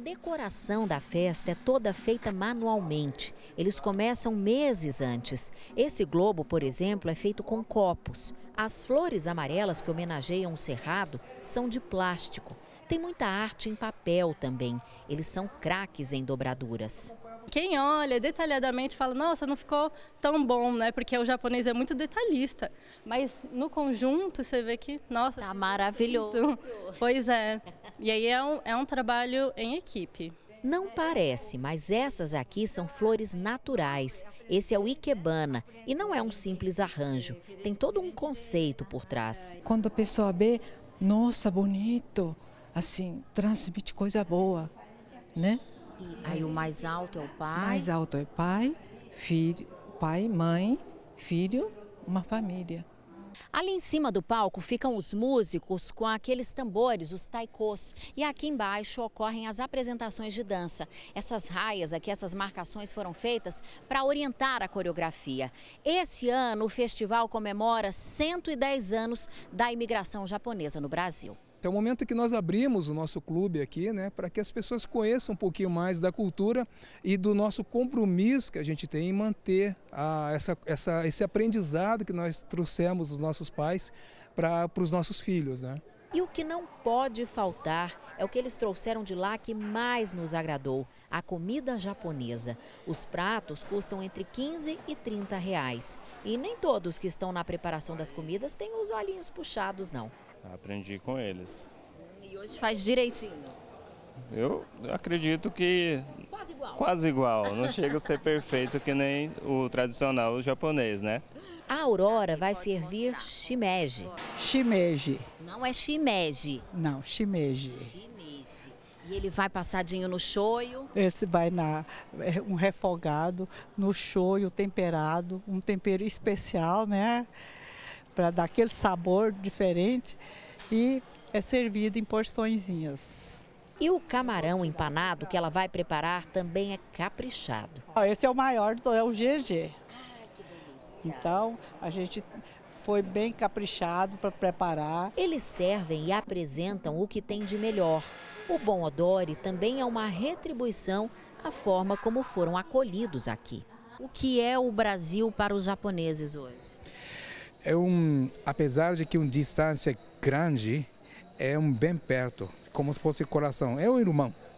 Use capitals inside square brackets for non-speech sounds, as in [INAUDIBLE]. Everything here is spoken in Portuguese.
decoração da festa é toda feita manualmente. Eles começam meses antes. Esse globo, por exemplo, é feito com copos. As flores amarelas que homenageiam o cerrado são de plástico. Tem muita arte em papel também. Eles são craques em dobraduras quem olha detalhadamente fala, nossa, não ficou tão bom, né? Porque o japonês é muito detalhista. Mas no conjunto você vê que, nossa, tá maravilhoso. Pois é. E aí é um, é um trabalho em equipe. Não parece, mas essas aqui são flores naturais. Esse é o ikebana e não é um simples arranjo. Tem todo um conceito por trás. Quando a pessoa vê, nossa, bonito, assim, transmite coisa boa, né? E aí o mais alto é o pai? Mais alto é pai, filho, pai, mãe, filho, uma família. Ali em cima do palco ficam os músicos com aqueles tambores, os taikos. E aqui embaixo ocorrem as apresentações de dança. Essas raias aqui, essas marcações foram feitas para orientar a coreografia. Esse ano o festival comemora 110 anos da imigração japonesa no Brasil. É o momento que nós abrimos o nosso clube aqui, né, para que as pessoas conheçam um pouquinho mais da cultura e do nosso compromisso que a gente tem em manter a, essa, essa, esse aprendizado que nós trouxemos dos nossos pais para os nossos filhos, né. E o que não pode faltar é o que eles trouxeram de lá que mais nos agradou: a comida japonesa. Os pratos custam entre 15 e 30 reais. E nem todos que estão na preparação das comidas têm os olhinhos puxados, não. Aprendi com eles. E hoje faz direitinho. Eu acredito que. Quase igual. Quase igual. Não [LAUGHS] chega a ser perfeito que nem o tradicional japonês, né? A Aurora vai servir shimeji. Shimeji. Não é shimeji. Não, shimeji. Shimeji. E ele vai passadinho no shoyu? Esse vai na é, um refogado no shoyu temperado, um tempero especial, né? Para dar aquele sabor diferente e é servido em porçõezinhas. E o camarão empanado que ela vai preparar também é caprichado. Esse é o maior, é o GG. Então, a gente foi bem caprichado para preparar. Eles servem e apresentam o que tem de melhor. O bom odore também é uma retribuição à forma como foram acolhidos aqui. O que é o Brasil para os japoneses hoje? É um, apesar de que uma distância grande, é um bem perto, como se fosse coração. É um irmão.